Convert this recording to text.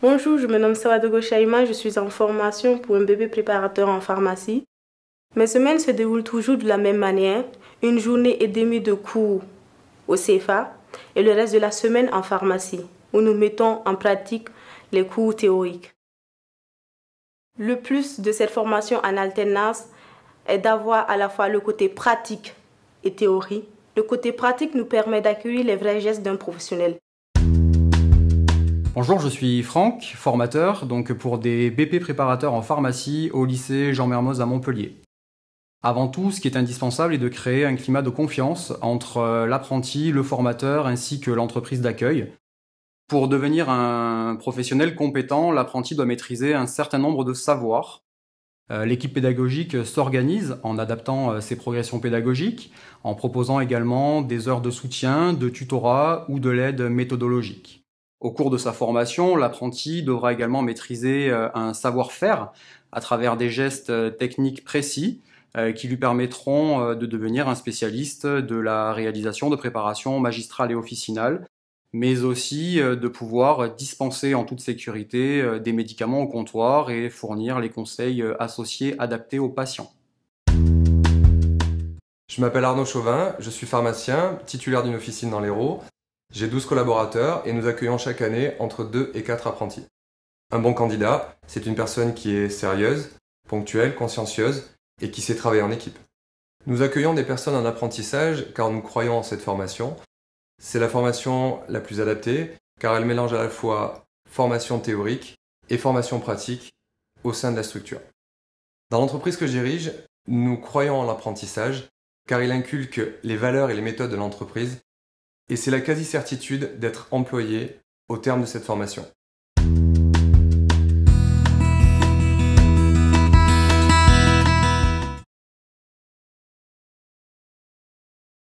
Bonjour, je me nomme Sawadogo Shaima, je suis en formation pour un bébé préparateur en pharmacie. Mes semaines se déroulent toujours de la même manière, une journée et demie de cours au CFA et le reste de la semaine en pharmacie, où nous mettons en pratique les cours théoriques. Le plus de cette formation en alternance est d'avoir à la fois le côté pratique et théorie. Le côté pratique nous permet d'accueillir les vrais gestes d'un professionnel. Bonjour, je suis Franck, formateur, donc pour des BP préparateurs en pharmacie au lycée Jean Mermoz à Montpellier. Avant tout, ce qui est indispensable est de créer un climat de confiance entre euh, l'apprenti, le formateur ainsi que l'entreprise d'accueil. Pour devenir un professionnel compétent, l'apprenti doit maîtriser un certain nombre de savoirs. Euh, l'équipe pédagogique s'organise en adaptant euh, ses progressions pédagogiques, en proposant également des heures de soutien, de tutorat ou de l'aide méthodologique. Au cours de sa formation, l'apprenti devra également maîtriser euh, un savoir-faire à travers des gestes euh, techniques précis euh, qui lui permettront de devenir un spécialiste de la réalisation de préparations magistrales et officinales, mais aussi de pouvoir dispenser en toute sécurité des médicaments au comptoir et fournir les conseils associés adaptés aux patients. Je m'appelle Arnaud Chauvin, je suis pharmacien, titulaire d'une officine dans l'Hérault. J'ai 12 collaborateurs et nous accueillons chaque année entre 2 et 4 apprentis. Un bon candidat, c'est une personne qui est sérieuse, ponctuelle, consciencieuse et qui sait travailler en équipe. Nous accueillons des personnes en apprentissage car nous croyons en cette formation. C'est la formation la plus adaptée car elle mélange à la fois formation théorique et formation pratique au sein de la structure. Dans l'entreprise que je dirige, nous croyons en l'apprentissage car il inculque les valeurs et les méthodes de l'entreprise et c'est la quasi-certitude d'être employé au terme de cette formation.